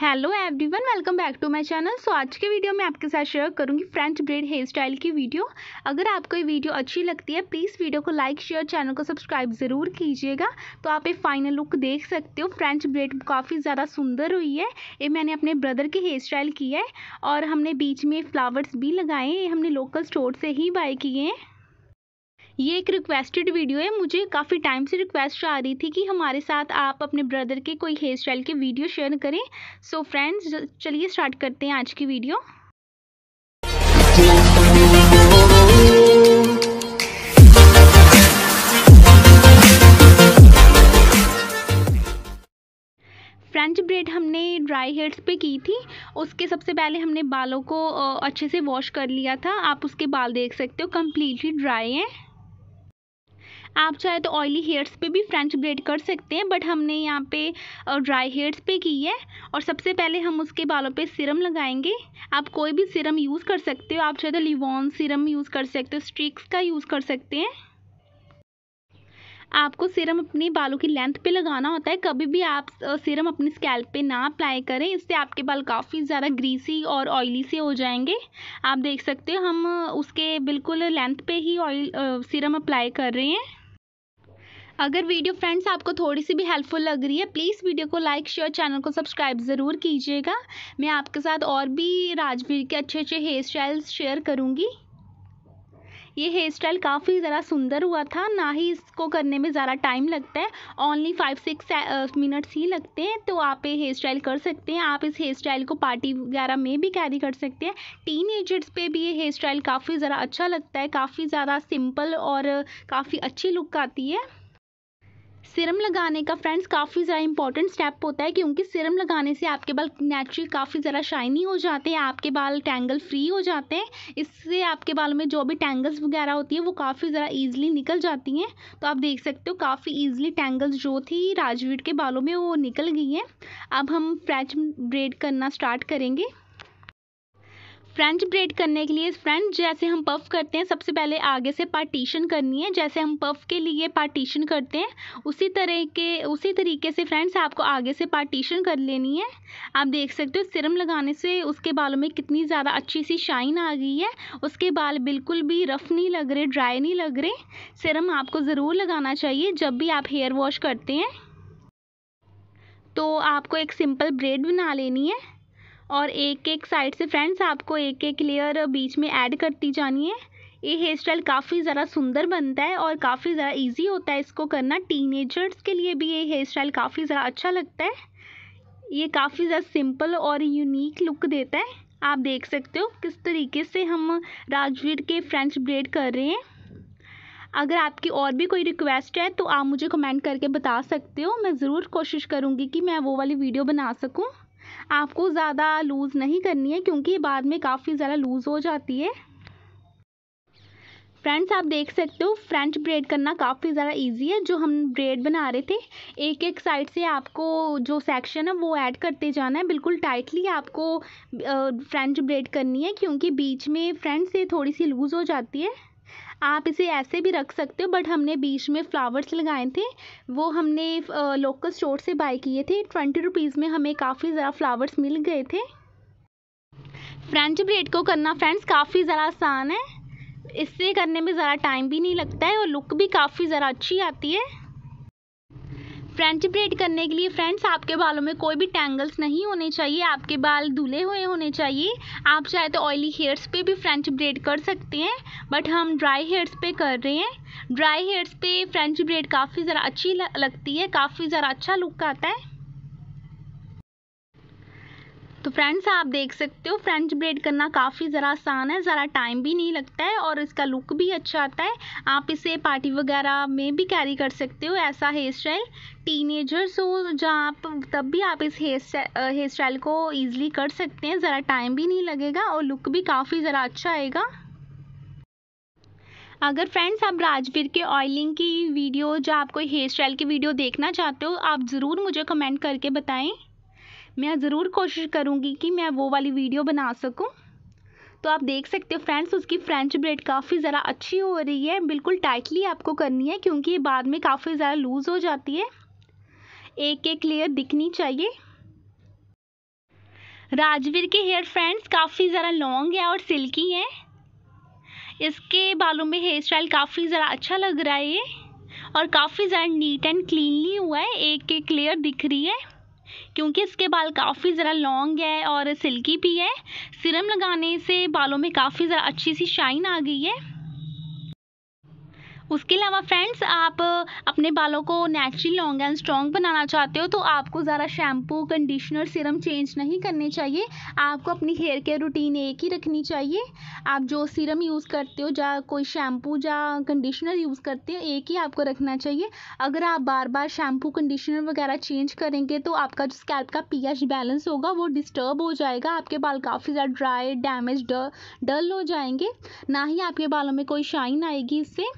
hello everyone welcome back to my channel so आज के video में आपके साथ शेयर करूंगी फ्रेंच ब्रेड हेयर स्टाइल की वीडियो अगर आपको ये वीडियो अच्छी लगती है प्लीज़ वीडियो को लाइक शेयर चैनल को सब्सक्राइब ज़रूर कीजिएगा तो आप ये फाइनल लुक देख सकते हो फ्रेंच ब्रेड काफ़ी ज़्यादा सुंदर हुई है ये मैंने अपने ब्रदर की हेयर स्टाइल की है और हमने बीच में फ्लावर्स भी लगाए हैं ये हमने लोकल स्टोर से ही बाय किए हैं ये एक रिक्वेस्टेड वीडियो है मुझे काफ़ी टाइम से रिक्वेस्ट आ रही थी कि हमारे साथ आप अपने ब्रदर के कोई हेयर स्टाइल के वीडियो शेयर करें सो फ्रेंड्स चलिए स्टार्ट करते हैं आज की वीडियो फ्रेंच ब्रेड हमने ड्राई हेड्स पे की थी उसके सबसे पहले हमने बालों को अच्छे से वॉश कर लिया था आप उसके बाल देख सकते हो कम्प्लीटली ड्राई हैं आप चाहे तो ऑयली हेयर्स पे भी फ्रेंच ब्रेड कर सकते हैं बट हमने यहाँ पे ड्राई हेयर्स पे की है और सबसे पहले हम उसके बालों पे सिरम लगाएंगे आप कोई भी सिरम यूज़ कर सकते हो आप चाहे तो लिवॉन सिरम यूज़ कर सकते हो स्ट्रिक्स का यूज़ कर सकते हैं आपको सिरम अपने बालों की लेंथ पे लगाना होता है कभी भी आप सिरम अपने स्कैल्प पे ना अप्लाई करें इससे आपके बाल काफ़ी ज़्यादा ग्रीसी और ऑयली से हो जाएंगे आप देख सकते हो हम उसके बिल्कुल लेंथ पे ही ऑयल सिरम अप्लाई कर रहे हैं अगर वीडियो फ्रेंड्स आपको थोड़ी सी भी हेल्पफुल लग रही है प्लीज़ वीडियो को लाइक शेयर चैनल को सब्सक्राइब ज़रूर कीजिएगा मैं आपके साथ और भी राजवीर के अच्छे अच्छे हेयर स्टाइल्स शेयर करूँगी ये हेयर स्टाइल काफ़ी ज़रा सुंदर हुआ था ना ही इसको करने में ज़्यादा टाइम लगता है ओनली फाइव सिक्स मिनट्स ही लगते हैं तो आप ये हेयर स्टाइल कर सकते हैं आप इस हेयर स्टाइल को पार्टी वगैरह में भी कैरी कर सकते हैं टीन एजर्स पर भी ये हेयर स्टाइल काफ़ी ज़रा अच्छा लगता है काफ़ी ज़्यादा सिंपल और काफ़ी अच्छी लुक आती है सिरम लगाने का फ्रेंड्स काफ़ी ज़्यादा इंपॉर्टेंट स्टेप होता है क्योंकि सिरम लगाने से आपके बाल नेचुरली काफ़ी ज़रा शाइनी हो जाते हैं आपके बाल टैंगल फ्री हो जाते हैं इससे आपके बालों में जो भी टैंगल्स वगैरह होती है वो काफ़ी ज़रा ईजिली निकल जाती हैं तो आप देख सकते हो काफ़ी ईजिली टैंगल्स जो थी राजवीर के बालों में वो निकल गई हैं अब हम फ्रेंच ब्रेड करना स्टार्ट करेंगे फ्रेंच ब्रेड करने के लिए फ्रेंच जैसे हम पफ करते हैं सबसे पहले आगे से पार्टीशन करनी है जैसे हम पफ के लिए पार्टीशन करते हैं उसी तरह के उसी तरीके से फ्रेंड्स आपको आगे से पार्टीशन कर लेनी है आप देख सकते हो सिरम लगाने से उसके बालों में कितनी ज़्यादा अच्छी सी शाइन आ गई है उसके बाल बिल्कुल भी रफ़ नहीं लग रहे ड्राई नहीं लग रहे सिरम आपको ज़रूर लगाना चाहिए जब भी आप हेयर वॉश करते हैं तो आपको एक सिंपल ब्रेड बना लेनी है और एक एक साइड से फ्रेंड्स आपको एक एक लेयर बीच में ऐड करती जानी है ये हेयर स्टाइल काफ़ी ज़रा सुंदर बनता है और काफ़ी ज़रा इजी होता है इसको करना टीनेजर्स के लिए भी ये हेयर स्टाइल काफ़ी ज़रा अच्छा लगता है ये काफ़ी ज़्यादा सिंपल और यूनिक लुक देता है आप देख सकते हो किस तरीके से हम राजवीर के फ्रेंच ब्रेड कर रहे हैं अगर आपकी और भी कोई रिक्वेस्ट है तो आप मुझे कमेंट करके बता सकते हो मैं ज़रूर कोशिश करूँगी कि मैं वो वाली वीडियो बना सकूँ आपको ज़्यादा लूज़ नहीं करनी है क्योंकि बाद में काफ़ी ज़्यादा लूज़ हो जाती है फ्रेंड्स आप देख सकते हो फ्रेंच ब्रेड करना काफ़ी ज़्यादा इजी है जो हम ब्रेड बना रहे थे एक एक साइड से आपको जो सेक्शन है वो ऐड करते जाना है बिल्कुल टाइटली आपको फ्रेंच ब्रेड करनी है क्योंकि बीच में फ्रेंड्स से थोड़ी सी लूज़ हो जाती है आप इसे ऐसे भी रख सकते हो बट हमने बीच में फ्लावर्स लगाए थे वो हमने लोकल स्टोर से बाई किए थे ट्वेंटी रुपीज़ में हमें काफ़ी ज़्यादा फ्लावर्स मिल गए थे फ्रेंच ब्रेड को करना फ्रेंड्स काफ़ी ज़रा आसान है इससे करने में ज़रा टाइम भी नहीं लगता है और लुक भी काफ़ी ज़रा अच्छी आती है फ्रेंच ब्रेड करने के लिए फ्रेंड्स आपके बालों में कोई भी टैंगल्स नहीं होने चाहिए आपके बाल धुले हुए होने चाहिए आप चाहे तो ऑयली हेयर्स पे भी फ्रेंच ब्रेड कर सकते हैं बट हम ड्राई हेयर्स पे कर रहे हैं ड्राई हेयर्स पे फ्रेंच ब्रेड काफ़ी ज़रा अच्छी लगती है काफ़ी ज़रा अच्छा लुक आता है तो फ्रेंड्स आप देख सकते हो फ्रेंच ब्रेड करना काफ़ी ज़रा आसान है ज़रा टाइम भी नहीं लगता है और इसका लुक भी अच्छा आता है आप इसे पार्टी वगैरह में भी कैरी कर सकते हो ऐसा हेयर स्टाइल टीनेजर्स हो जहाँ आप तब भी आप इस हेयर हेयर स्टाइल को ईजिली कर सकते हैं ज़रा टाइम भी नहीं लगेगा और लुक भी काफ़ी ज़रा अच्छा आएगा अगर फ्रेंड्स आप राजवीर के ऑयलिंग की वीडियो जो आप कोई हेयर स्टाइल की वीडियो देखना चाहते हो आप ज़रूर मुझे कमेंट करके बताएं मैं ज़रूर कोशिश करूँगी कि मैं वो वाली वीडियो बना सकूँ तो आप देख सकते हो फ्रेंड्स उसकी फ्रेंच ब्रेड काफ़ी ज़रा अच्छी हो रही है बिल्कुल टाइटली आपको करनी है क्योंकि ये बाद में काफ़ी ज़रा लूज़ हो जाती है एक एक लेयर दिखनी चाहिए राजवीर के हेयर फ्रेंड्स काफ़ी ज़रा लॉन्ग है और सिल्की है इसके बालों में हेयर स्टाइल काफ़ी ज़रा अच्छा लग रहा है ये और काफ़ी ज़्यादा नीट एंड क्लीनली हुआ है एक एक लेयर दिख रही है क्योंकि इसके बाल काफ़ी ज़रा लॉन्ग है और सिल्की भी है सिरम लगाने से बालों में काफ़ी ज़रा अच्छी सी शाइन आ गई है उसके अलावा फ्रेंड्स आप अपने बालों को नेचुरल लॉन्ग एंड स्ट्रॉन्ग बनाना चाहते हो तो आपको ज़रा शैम्पू कंडीशनर सिरम चेंज नहीं करने चाहिए आपको अपनी हेयर केयर रूटीन एक ही रखनी चाहिए आप जो सिरम यूज़ करते हो या कोई शैम्पू या कंडीशनर यूज़ करते हो एक ही आपको रखना चाहिए अगर आप बार बार शैम्पू कंडीशनर वगैरह चेंज करेंगे तो आपका जो स्कैल्प का पी बैलेंस होगा वो डिस्टर्ब हो जाएगा आपके बाल काफ़ी ज़्यादा ड्राई डैमेज डल हो जाएंगे ना ही आपके बालों में कोई शाइन आएगी इससे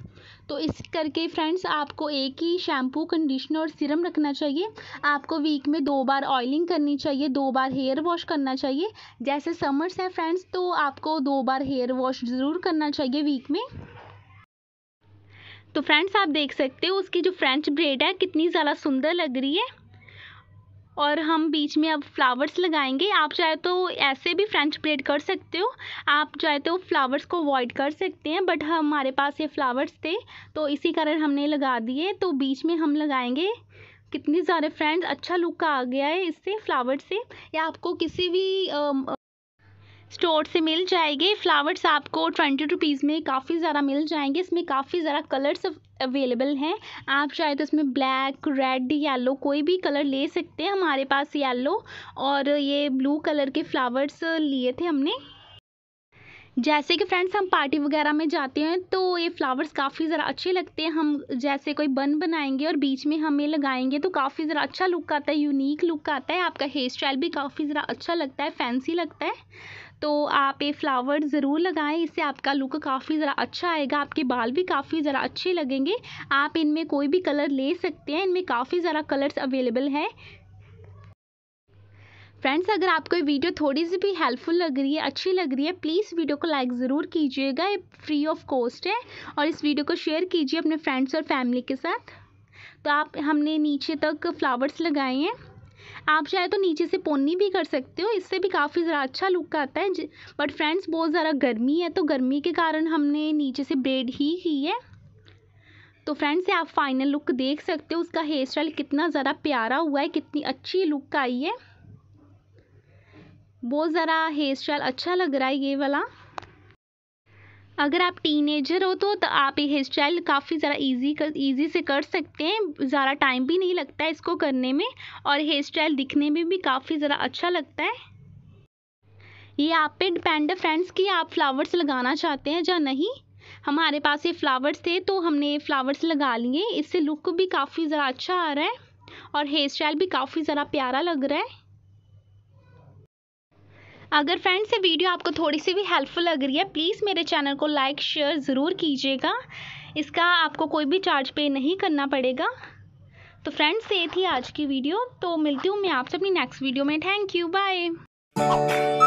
तो इस करके फ्रेंड्स आपको एक ही शैम्पू कंडीशनर और सिरम रखना चाहिए आपको वीक में दो बार ऑयलिंग करनी चाहिए दो बार हेयर वॉश करना चाहिए जैसे समर्स है फ्रेंड्स तो आपको दो बार हेयर वॉश ज़रूर करना चाहिए वीक में तो फ्रेंड्स आप देख सकते हो उसकी जो फ्रेंच ब्रेड है कितनी ज़्यादा सुंदर लग रही है और हम बीच में अब फ्लावर्स लगाएंगे आप चाहे तो ऐसे भी फ्रेंच ब्रेड कर सकते हो आप चाहे तो फ्लावर्स को अवॉइड कर सकते हैं बट हमारे पास ये फ्लावर्स थे तो इसी कारण हमने लगा दिए तो बीच में हम लगाएंगे कितने सारे फ्रेंड्स अच्छा लुक आ गया है इससे फ्लावर से या आपको किसी भी स्टोर से मिल जाएगी फ्लावर्स आपको ट्वेंटी रुपीज़ में काफ़ी ज़्यादा मिल जाएंगे इसमें काफ़ी ज़्यादा कलर्स अवेलेबल हैं आप चाहे तो इसमें ब्लैक रेड येलो कोई भी कलर ले सकते हैं हमारे पास येलो और ये ब्लू कलर के फ्लावर्स लिए थे हमने जैसे कि फ्रेंड्स हम पार्टी वगैरह में जाते हैं तो ये फ्लावर्स काफ़ी ज़रा अच्छे लगते हैं हम जैसे कोई बन बनाएंगे और बीच में हमें लगाएंगे तो काफ़ी ज़रा अच्छा लुक आता है यूनिक लुक आता है आपका हेयर स्टाइल भी काफ़ी ज़रा अच्छा लगता है फैंसी लगता है तो आप ये फ्लावर ज़रूर लगाएं इससे आपका लुक काफ़ी ज़रा अच्छा आएगा आपके बाल भी काफ़ी ज़रा अच्छे लगेंगे आप इनमें कोई भी कलर ले सकते हैं इनमें काफ़ी ज़रा कलर्स अवेलेबल हैं फ्रेंड्स अगर आपको ये वीडियो थोड़ी सी भी हेल्पफुल लग रही है अच्छी लग रही है प्लीज़ वीडियो को लाइक ज़रूर कीजिएगा ये फ्री ऑफ कॉस्ट है और इस वीडियो को शेयर कीजिए अपने फ्रेंड्स और फैमिली के साथ तो आप हमने नीचे तक फ्लावर्स लगाए हैं आप चाहे तो नीचे से पोनी भी कर सकते हो इससे भी काफ़ी ज़रा अच्छा लुक आता है बट फ्रेंड्स बहुत ज़रा गर्मी है तो गर्मी के कारण हमने नीचे से ब्रेड ही की है तो फ्रेंड्स आप फाइनल लुक देख सकते हो उसका हेयर स्टाइल कितना ज़रा प्यारा हुआ है कितनी अच्छी लुक आई है बहुत ज़रा हेयर स्टाइल अच्छा लग रहा है ये वाला अगर आप टीनेजर हो तो, तो आप ये हेयर स्टाइल काफ़ी ज़रा इजी कर ईजी से कर सकते हैं ज़्यादा टाइम भी नहीं लगता है इसको करने में और हेयर स्टाइल दिखने में भी काफ़ी ज़रा अच्छा लगता है ये आप पे डिपेंड है फ्रेंड्स कि आप फ्लावर्स लगाना चाहते हैं या नहीं हमारे पास ये फ्लावर्स थे तो हमने ये फ्लावर्स लगा लिए इससे लुक भी काफ़ी ज़रा अच्छा आ रहा है और हेयर स्टाइल भी काफ़ी ज़रा प्यारा लग रहा है अगर फ्रेंड्स ये वीडियो आपको थोड़ी सी भी हेल्पफुल लग रही है प्लीज़ मेरे चैनल को लाइक शेयर ज़रूर कीजिएगा इसका आपको कोई भी चार्ज पे नहीं करना पड़ेगा तो फ्रेंड्स ये थी आज की वीडियो तो मिलती हूँ मैं आपसे अपनी नेक्स्ट वीडियो में थैंक यू बाय